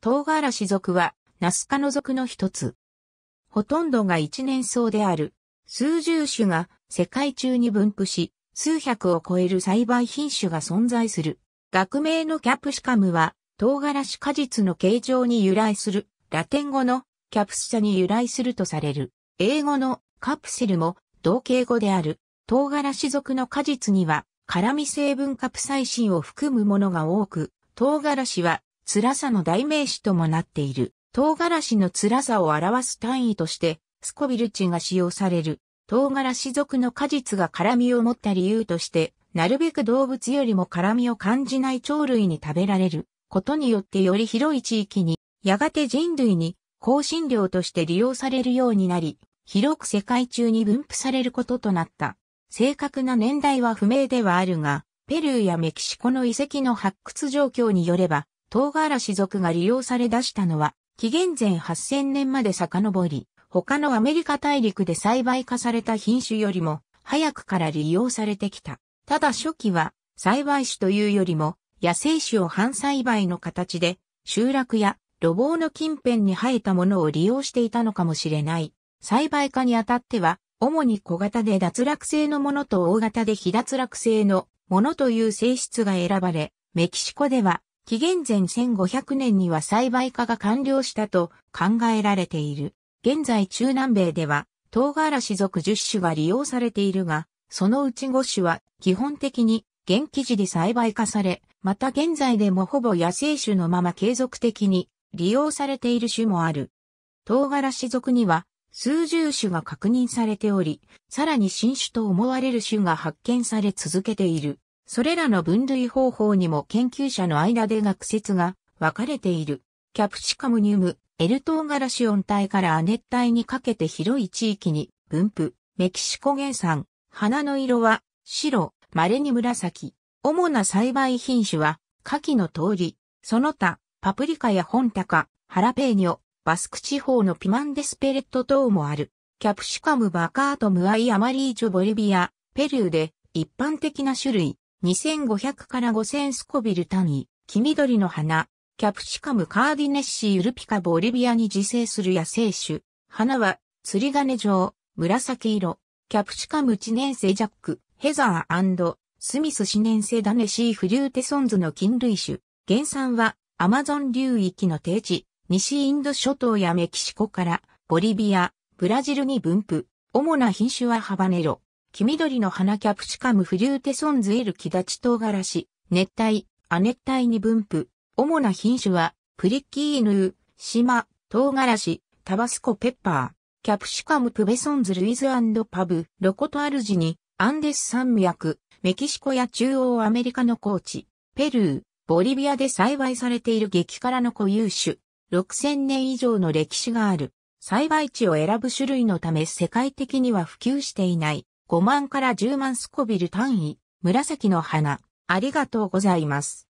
唐辛子属は、ナス科の属の一つ。ほとんどが一年草である。数十種が世界中に分布し、数百を超える栽培品種が存在する。学名のキャプシカムは、唐辛子果実の形状に由来する、ラテン語のキャプスチャに由来するとされる。英語のカプセルも同型語である。唐辛子属の果実には、辛味成分カプサイシンを含むものが多く、唐辛子は辛さの代名詞ともなっている。唐辛子の辛さを表す単位として、スコビル値が使用される。唐辛子属の果実が辛味を持った理由として、なるべく動物よりも辛味を感じない鳥類に食べられることによってより広い地域に、やがて人類に香辛料として利用されるようになり、広く世界中に分布されることとなった。正確な年代は不明ではあるが、ペルーやメキシコの遺跡の発掘状況によれば、唐辛子族が利用され出したのは、紀元前8000年まで遡り、他のアメリカ大陸で栽培化された品種よりも、早くから利用されてきた。ただ初期は、栽培種というよりも、野生種を半栽培の形で、集落や路傍の近辺に生えたものを利用していたのかもしれない。栽培化にあたっては、主に小型で脱落性のものと大型で非脱落性のものという性質が選ばれ、メキシコでは紀元前1500年には栽培化が完了したと考えられている。現在中南米では唐辛子属10種が利用されているが、そのうち5種は基本的に現記時で栽培化され、また現在でもほぼ野生種のまま継続的に利用されている種もある。唐辛子属には数十種が確認されており、さらに新種と思われる種が発見され続けている。それらの分類方法にも研究者の間で学説が分かれている。キャプシカムニウム、エルトガラシオン帯から亜熱帯にかけて広い地域に分布、メキシコ原産、花の色は白、稀に紫。主な栽培品種は、夏季の通り、その他、パプリカやホンタカ、ハラペーニョ、バスク地方のピマンデスペレット等もある。キャプシカムバカートムアイアマリージョボリビア、ペルーで一般的な種類。2500から5000スコビル単位、黄緑の花、キャプシカムカーディネッシーウルピカボリビアに自生する野生種。花は、釣り金状、紫色、キャプシカム知年生ジャック、ヘザースミス四年生ダネシーフリューテソンズの菌類種。原産は、アマゾン流域の低地、西インド諸島やメキシコから、ボリビア、ブラジルに分布。主な品種はハバネロ、黄緑の花キャプシカムフリューテソンズエルキダチ唐辛子、熱帯、亜熱帯に分布。主な品種は、プリッキーヌー、島、唐辛子、タバスコペッパー、キャプシカムプベソンズルイズパブ、ロコトアルジに、アンデス山脈、メキシコや中央アメリカの高地、ペルー、ボリビアで栽培されている激辛の固有種、6000年以上の歴史がある。栽培地を選ぶ種類のため世界的には普及していない。5万から10万スコビル単位、紫の花、ありがとうございます。